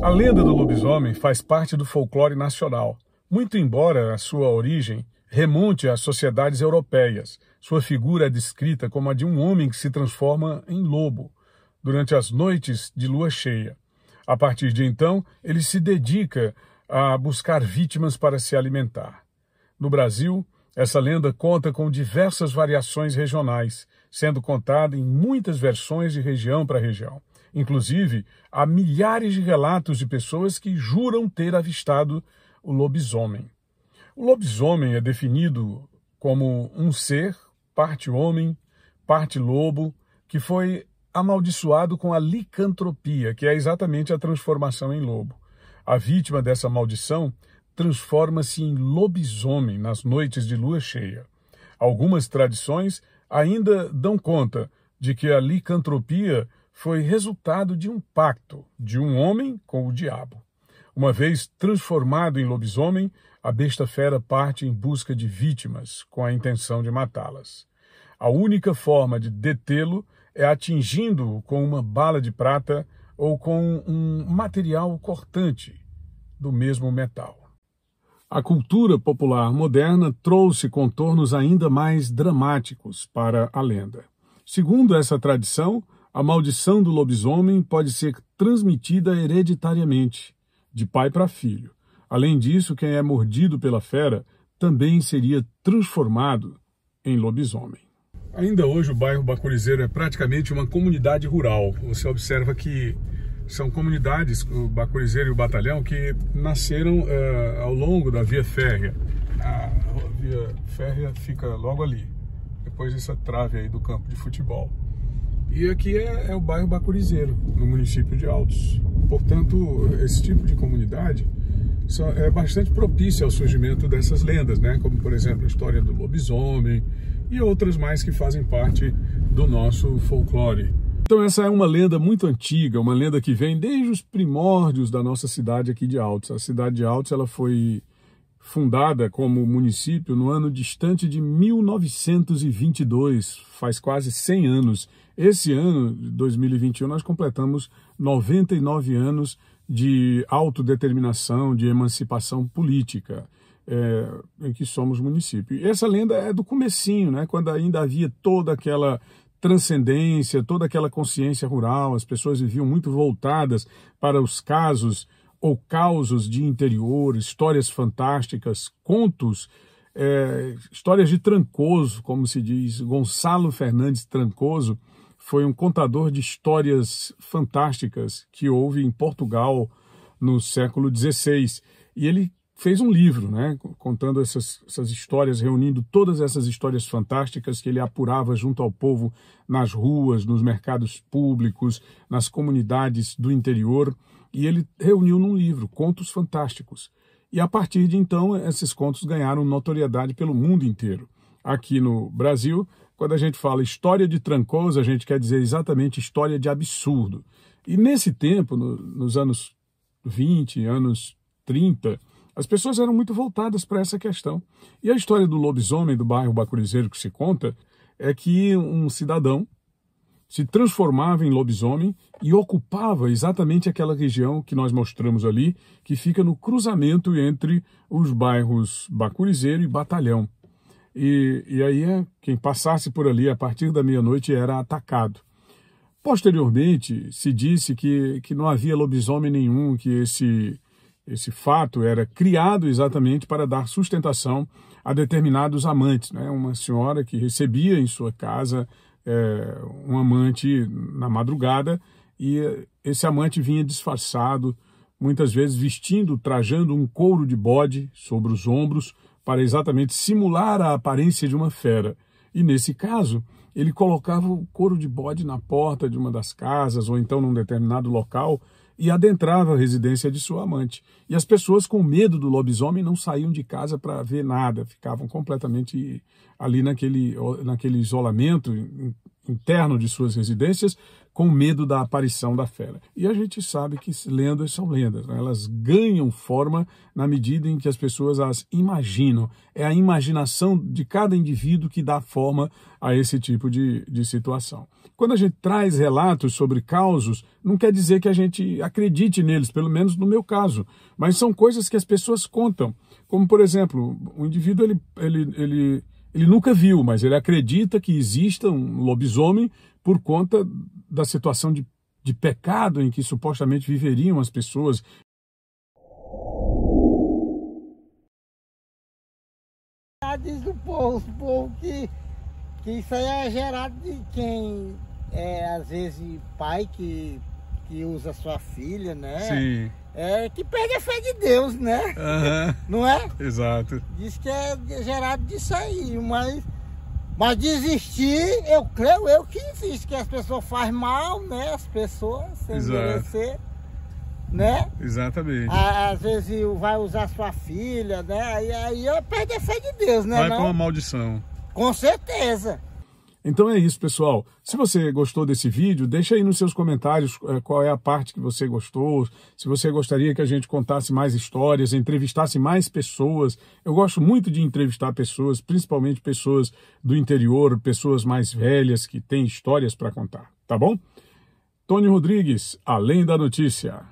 A lenda do lobisomem faz parte do folclore nacional, muito embora a sua origem remonte às sociedades europeias. Sua figura é descrita como a de um homem que se transforma em lobo durante as noites de lua cheia. A partir de então, ele se dedica a buscar vítimas para se alimentar. No Brasil, essa lenda conta com diversas variações regionais, sendo contada em muitas versões de região para região. Inclusive, há milhares de relatos de pessoas que juram ter avistado o lobisomem. O lobisomem é definido como um ser, parte homem, parte lobo, que foi amaldiçoado com a licantropia, que é exatamente a transformação em lobo. A vítima dessa maldição transforma-se em lobisomem nas noites de lua cheia. Algumas tradições ainda dão conta de que a licantropia foi resultado de um pacto de um homem com o diabo. Uma vez transformado em lobisomem, a besta fera parte em busca de vítimas, com a intenção de matá-las. A única forma de detê-lo é atingindo-o com uma bala de prata ou com um material cortante do mesmo metal. A cultura popular moderna trouxe contornos ainda mais dramáticos para a lenda. Segundo essa tradição, a maldição do lobisomem pode ser transmitida hereditariamente, de pai para filho. Além disso, quem é mordido pela fera também seria transformado em lobisomem. Ainda hoje, o bairro Bacurizeiro é praticamente uma comunidade rural. Você observa que são comunidades, o Bacurizeiro e o Batalhão, que nasceram uh, ao longo da Via Férrea. A Via Férrea fica logo ali, depois dessa é trave aí do campo de futebol. E aqui é, é o bairro Bacurizeiro, no município de Altos. Portanto, esse tipo de comunidade é bastante propícia ao surgimento dessas lendas, né? como por exemplo a história do lobisomem e outras mais que fazem parte do nosso folclore. Então essa é uma lenda muito antiga, uma lenda que vem desde os primórdios da nossa cidade aqui de Altos. A cidade de Altos ela foi fundada como município no ano distante de 1922, faz quase 100 anos. Esse ano, 2021, nós completamos 99 anos de autodeterminação, de emancipação política, é, em que somos município. E essa lenda é do comecinho, né, quando ainda havia toda aquela transcendência, toda aquela consciência rural, as pessoas viviam muito voltadas para os casos ou causos de interior, histórias fantásticas, contos, é, histórias de Trancoso, como se diz. Gonçalo Fernandes Trancoso foi um contador de histórias fantásticas que houve em Portugal no século XVI. E ele fez um livro, né, contando essas, essas histórias, reunindo todas essas histórias fantásticas que ele apurava junto ao povo nas ruas, nos mercados públicos, nas comunidades do interior e ele reuniu num livro, Contos Fantásticos. E a partir de então, esses contos ganharam notoriedade pelo mundo inteiro. Aqui no Brasil, quando a gente fala história de Trancoso, a gente quer dizer exatamente história de absurdo. E nesse tempo, no, nos anos 20, anos 30, as pessoas eram muito voltadas para essa questão. E a história do lobisomem do bairro Bacurizeiro que se conta é que um cidadão se transformava em lobisomem e ocupava exatamente aquela região que nós mostramos ali, que fica no cruzamento entre os bairros Bacurizeiro e Batalhão. E, e aí é, quem passasse por ali a partir da meia-noite era atacado. Posteriormente, se disse que, que não havia lobisomem nenhum, que esse, esse fato era criado exatamente para dar sustentação a determinados amantes. Né? Uma senhora que recebia em sua casa é, um amante na madrugada e esse amante vinha disfarçado, muitas vezes vestindo, trajando um couro de bode sobre os ombros para exatamente simular a aparência de uma fera. E nesse caso, ele colocava o couro de bode na porta de uma das casas ou então num determinado local e adentrava a residência de sua amante. E as pessoas, com medo do lobisomem, não saíam de casa para ver nada, ficavam completamente ali naquele, naquele isolamento, interno de suas residências com medo da aparição da fera. E a gente sabe que lendas são lendas, né? elas ganham forma na medida em que as pessoas as imaginam. É a imaginação de cada indivíduo que dá forma a esse tipo de, de situação. Quando a gente traz relatos sobre causos, não quer dizer que a gente acredite neles, pelo menos no meu caso, mas são coisas que as pessoas contam. Como, por exemplo, o indivíduo ele, ele, ele ele nunca viu, mas ele acredita que exista um lobisomem por conta da situação de, de pecado em que supostamente viveriam as pessoas. Diz o povo, o povo que, que isso aí é gerado de quem é, às vezes, pai que que usa sua filha, né? Sim. É, que perde a fé de Deus, né? Uhum. Não é? Exato. Diz que é gerado disso aí, mas, mas desistir, eu creio eu que existe, que as pessoas fazem mal, né? As pessoas, sem merecer, né? Exatamente. À, às vezes vai usar sua filha, né? E aí, eu perde a fé de Deus, né? Vai não? com uma maldição. Com certeza. Então é isso, pessoal. Se você gostou desse vídeo, deixa aí nos seus comentários é, qual é a parte que você gostou, se você gostaria que a gente contasse mais histórias, entrevistasse mais pessoas. Eu gosto muito de entrevistar pessoas, principalmente pessoas do interior, pessoas mais velhas que têm histórias para contar, tá bom? Tony Rodrigues, Além da Notícia.